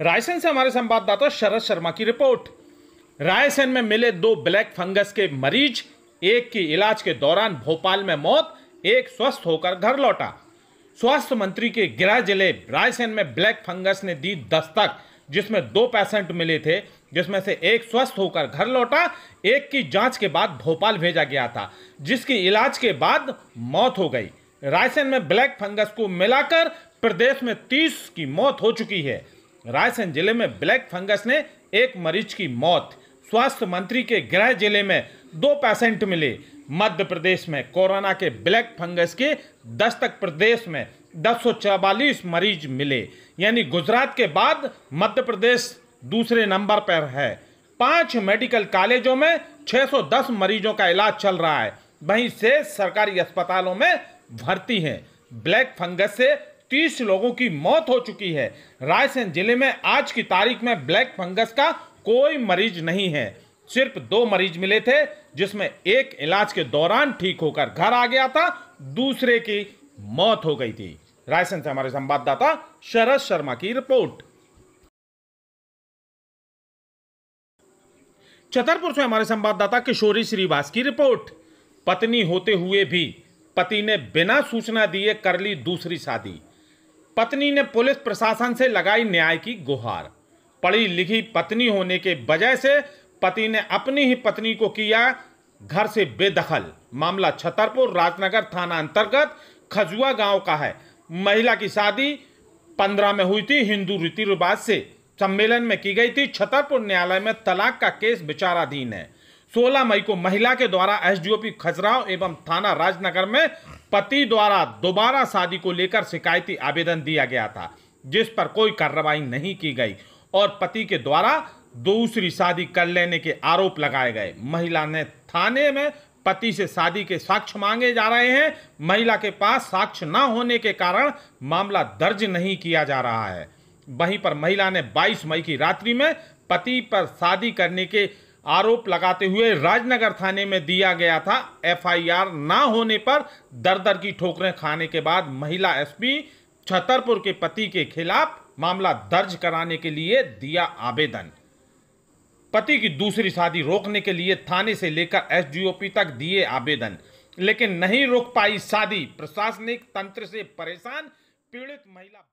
रायसेन से हमारे संवाददाता शरद शर्मा की रिपोर्ट रायसेन में मिले दो ब्लैक फंगस के मरीज एक की इलाज के दौरान भोपाल में मौत एक स्वस्थ होकर घर लौटा स्वास्थ्य मंत्री के गृह जिले रायसेन में ब्लैक फंगस ने दी दस्तक जिसमें दो पेशेंट मिले थे जिसमें से एक स्वस्थ होकर घर लौटा एक की जांच के बाद भोपाल भेजा गया था जिसकी इलाज के बाद मौत हो गई रायसेन में ब्लैक फंगस को मिलाकर प्रदेश में 30 की मौत हो चुकी है रायसेन जिले में ब्लैक फंगस ने एक मरीज की मौत स्वास्थ्य मंत्री के गृह जिले में दो पेशेंट मिले मध्य प्रदेश में कोरोना के ब्लैक फंगस के दस्तक प्रदेश में दस मरीज मिले यानी गुजरात के बाद मध्य प्रदेश दूसरे नंबर पर है पांच मेडिकल कॉलेजों में 610 मरीजों का इलाज चल रहा है वहीं से सरकारी अस्पतालों में भर्ती हैं ब्लैक फंगस से तीस लोगों की मौत हो चुकी है रायसेन जिले में आज की तारीख में ब्लैक फंगस का कोई मरीज नहीं है सिर्फ दो मरीज मिले थे जिसमें एक इलाज के दौरान ठीक होकर घर आ गया था दूसरे की मौत हो गई थी रायसेन से हमारे संवाददाता शरद शर्मा की रिपोर्ट छतरपुर से हमारे संवाददाता किशोरी श्रीवास की रिपोर्ट पत्नी होते हुए भी पति ने बिना सूचना दिए कर ली दूसरी शादी पत्नी ने पुलिस प्रशासन से लगाई न्याय की गुहार पढ़ी लिखी पत्नी होने के वजह से पति ने अपनी ही पत्नी को किया घर से बेदखल मामला छतरपुर राजनगर थाना अंतर्गत खजुआ गांव का है महिला की शादी पंद्रह में हुई थी हिंदू रीति रिवाज से सम्मेलन में की गई थी छतरपुर न्यायालय में तलाक का केस विचाराधीन है 16 मई को महिला के द्वारा एसडीओपी खजराव एवं थाना राजनगर में पति द्वारा दोबारा शादी को लेकर शिकायती आवेदन दिया गया था जिस पर कोई कार्रवाई नहीं की गई और पति के द्वारा दूसरी शादी कर लेने के आरोप लगाए गए महिला ने थाने में पति से शादी के साक्ष्य मांगे जा रहे हैं महिला के पास साक्ष्य न होने के कारण मामला दर्ज नहीं किया जा रहा है वहीं पर महिला ने 22 मई की रात्रि में पति पर शादी करने के आरोप लगाते हुए राजनगर थाने में दिया गया था एफआईआर ना होने पर दर दर की ठोकरें खाने के बाद महिला एसपी छतरपुर के पति के खिलाफ मामला दर्ज कराने के लिए दिया आवेदन पति की दूसरी शादी रोकने के लिए थाने से लेकर एसडीओपी तक दिए आवेदन लेकिन नहीं रोक पाई शादी प्रशासनिक तंत्र से परेशान पीड़ित महिला